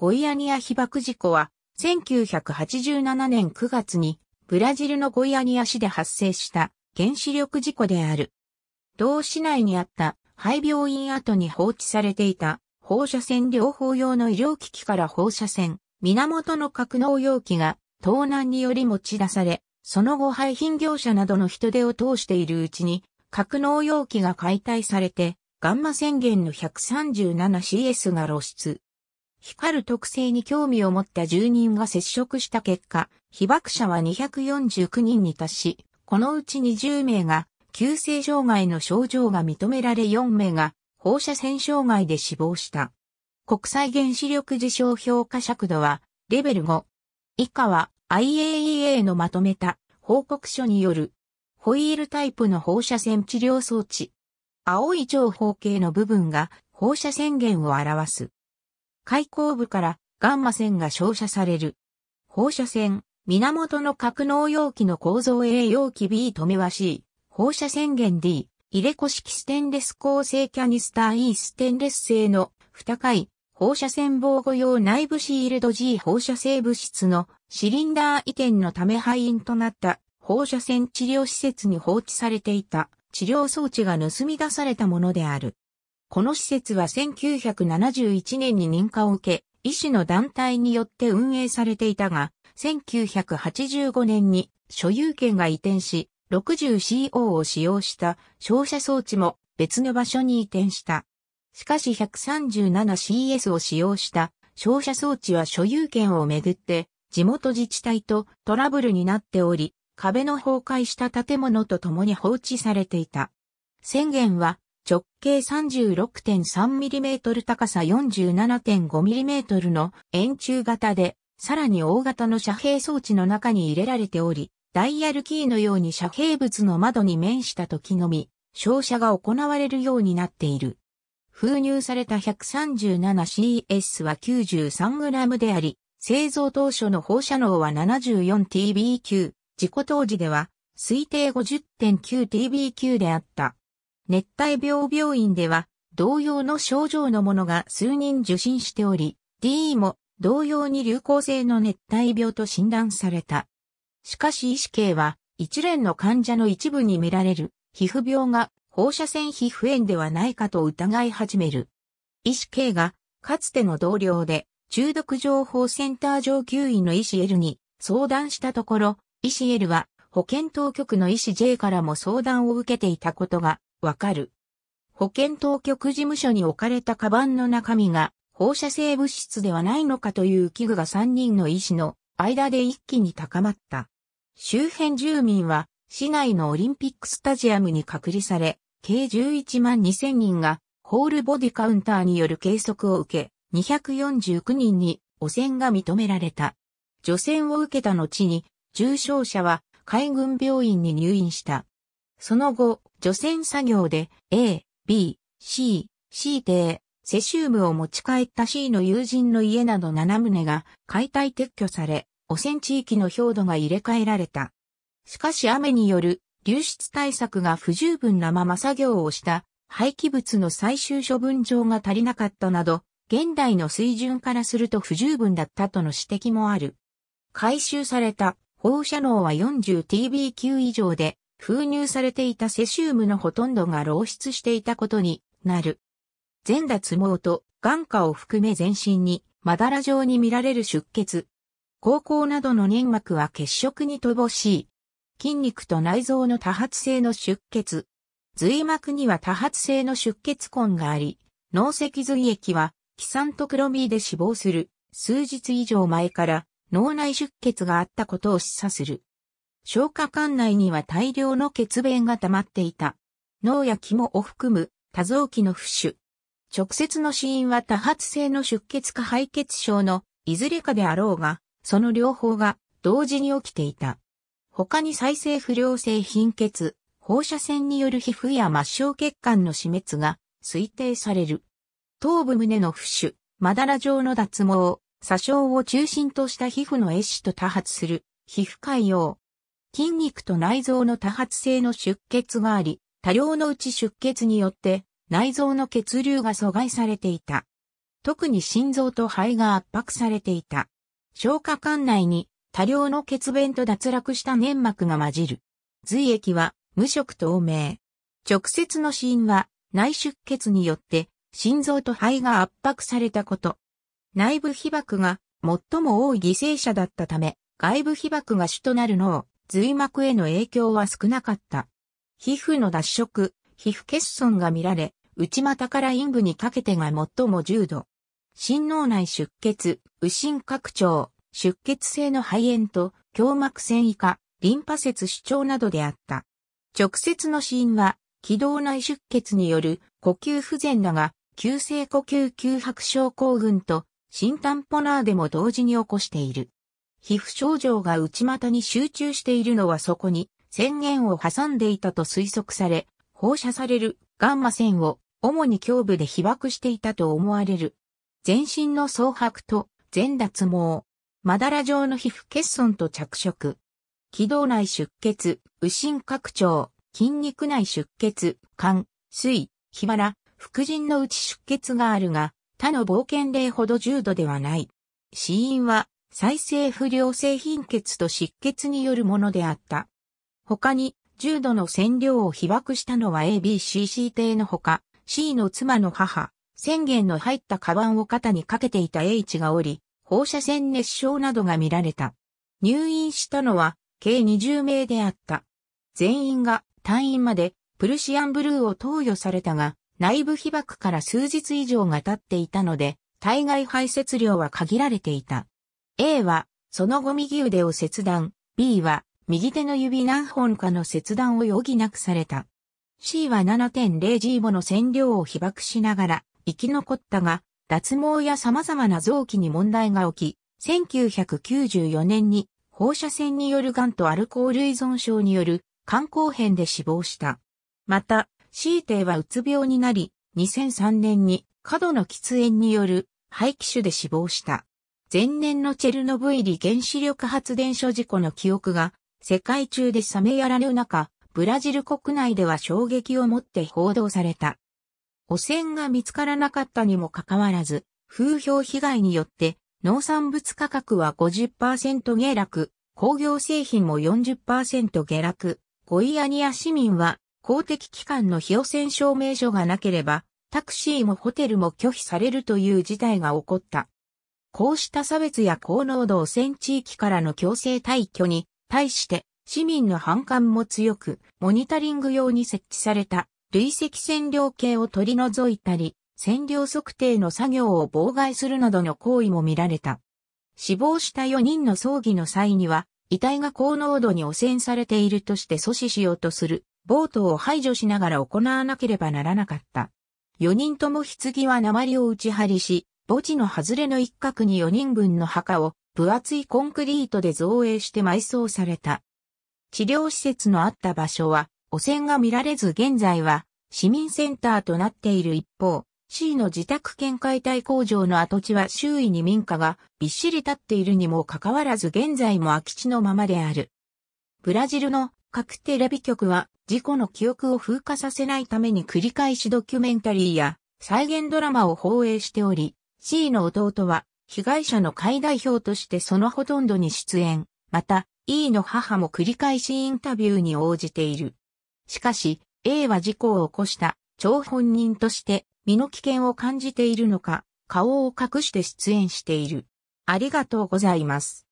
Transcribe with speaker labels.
Speaker 1: ゴイアニア被爆事故は、1987年9月に、ブラジルのゴイアニア市で発生した原子力事故である。同市内にあった廃病院跡に放置されていた放射線療法用の医療機器から放射線、源の格納容器が盗難により持ち出され、その後廃品業者などの人手を通しているうちに、格納容器が解体されて、ガンマ宣言の 137CS が露出。光る特性に興味を持った住人が接触した結果、被爆者は249人に達し、このうち20名が、急性障害の症状が認められ4名が、放射線障害で死亡した。国際原子力事象評価尺度は、レベル5。以下は、IAEA のまとめた報告書による、ホイールタイプの放射線治療装置。青い長方形の部分が放射線源を表す。開口部からガンマ線が照射される。放射線、源の格納容器の構造 A 容器 B 止めは C、放射線源 D、入れ子式ステンレス構成キャニスター E ステンレス製の二回放射線防護用内部シールド G 放射性物質のシリンダー移転のため廃因となった放射線治療施設に放置されていた治療装置が盗み出されたものである。この施設は1971年に認可を受け、医師の団体によって運営されていたが、1985年に所有権が移転し、60CO を使用した照射装置も別の場所に移転した。しかし 137CS を使用した照射装置は所有権をめぐって地元自治体とトラブルになっており、壁の崩壊した建物と共に放置されていた。宣言は直径 36.3mm 高さ 47.5mm の円柱型で、さらに大型の遮蔽装置の中に入れられており、ダイヤルキーのように遮蔽物の窓に面した時のみ、照射が行われるようになっている。封入された 137CS は 93g であり、製造当初の放射能は 74TB 級、事故当時では推定 50.9TB 級であった。熱帯病病院では、同様の症状のものが数人受診しており、DE も同様に流行性の熱帯病と診断された。しかし医師系は、一連の患者の一部に見られる、皮膚病が放射線皮膚炎ではないかと疑い始める。医師系が、かつての同僚で、中毒情報センター上級医の医師 L に相談したところ、医師 L は保健当局の医師 J からも相談を受けていたことがわかる。保健当局事務所に置かれたカバンの中身が放射性物質ではないのかという危惧が3人の医師の間で一気に高まった。周辺住民は市内のオリンピックスタジアムに隔離され、計11万2000人がホールボディカウンターによる計測を受け、249人に汚染が認められた。除染を受けた後に重症者は海軍病院に入院した。その後、除染作業で A、B、C、C 邸、セシウムを持ち帰った C の友人の家など7棟が解体撤去され、汚染地域の表土が入れ替えられた。しかし雨による流出対策が不十分なまま作業をした廃棄物の最終処分場が足りなかったなど、現代の水準からすると不十分だったとの指摘もある。回収された放射能は 40TB 級以上で封入されていたセシウムのほとんどが漏出していたことになる。全脱毛と眼下を含め全身にまだら状に見られる出血。高校などの粘膜は血色に乏しい。筋肉と内臓の多発性の出血。髄膜には多発性の出血痕があり、脳脊髄液は、キサントクロミーで死亡する、数日以上前から脳内出血があったことを示唆する。消化管内には大量の血便が溜まっていた。脳や肝を含む多臓器の不腫。直接の死因は多発性の出血か敗血症のいずれかであろうが、その両方が同時に起きていた。他に再生不良性貧血、放射線による皮膚や末梢血管の死滅が推定される。頭部胸の浮腫、まだら状の脱毛、左傷を中心とした皮膚の壊死と多発する、皮膚潰瘍、筋肉と内臓の多発性の出血があり、多量のうち出血によって内臓の血流が阻害されていた。特に心臓と肺が圧迫されていた。消化管内に多量の血便と脱落した粘膜が混じる。髄液は無色透明。直接の死因は内出血によって心臓と肺が圧迫されたこと。内部被曝が最も多い犠牲者だったため、外部被曝が主となる脳、髄膜への影響は少なかった。皮膚の脱色、皮膚欠損が見られ、内股から陰部にかけてが最も重度。心脳内出血、右心拡張、出血性の肺炎と、胸膜繊維化、リンパ節主張などであった。直接の死因は、気道内出血による呼吸不全だが、急性呼吸急迫症候群と、新タンポナーでも同時に起こしている。皮膚症状が内股に集中しているのはそこに宣言を挟んでいたと推測され、放射されるガンマ線を主に胸部で被爆していたと思われる。全身の蒼白と全脱毛、まだら状の皮膚欠損と着色。気道内出血、右心拡張、筋肉内出血、肝、水、ひばら、副腎の内出血があるが、他の冒険例ほど重度ではない。死因は再生不良性貧血と失血によるものであった。他に、重度の染料を被爆したのは ABCC 邸のほか、C の妻の母、宣言の入ったカバンを肩にかけていた H がおり、放射線熱傷などが見られた。入院したのは、計20名であった。全員が退院までプルシアンブルーを投与されたが、内部被爆から数日以上が経っていたので、体外排泄量は限られていた。A は、その後右腕を切断、B は、右手の指何本かの切断を余儀なくされた。C は 7.0G もの線量を被爆しながら生き残ったが、脱毛や様々な臓器に問題が起き、1994年に放射線による癌とアルコール依存症による肝硬変で死亡した。また、C 帝はうつ病になり、2003年に過度の喫煙による肺気腫で死亡した。前年のチェルノブイリ原子力発電所事故の記憶が世界中で冷めやられる中、ブラジル国内では衝撃をもって報道された。汚染が見つからなかったにもかかわらず、風評被害によって農産物価格は50%下落、工業製品も40%下落、ゴイアニア市民は公的機関の非汚染証明書がなければ、タクシーもホテルも拒否されるという事態が起こった。こうした差別や高濃度汚染地域からの強制退去に対して市民の反感も強く、モニタリング用に設置された累積線量計を取り除いたり、線量測定の作業を妨害するなどの行為も見られた。死亡した4人の葬儀の際には、遺体が高濃度に汚染されているとして阻止しようとする、ボートを排除しながら行わなければならなかった。4人とも棺は鉛を打ち張りし、墓地の外れの一角に4人分の墓を分厚いコンクリートで造営して埋葬された。治療施設のあった場所は汚染が見られず現在は市民センターとなっている一方、C の自宅見解体工場の跡地は周囲に民家がびっしり立っているにもかかわらず現在も空き地のままである。ブラジルの各テレビ局は事故の記憶を風化させないために繰り返しドキュメンタリーや再現ドラマを放映しており、C の弟は、被害者の会代表としてそのほとんどに出演、また E の母も繰り返しインタビューに応じている。しかし、A は事故を起こした張本人として身の危険を感じているのか、顔を隠して出演している。ありがとうございます。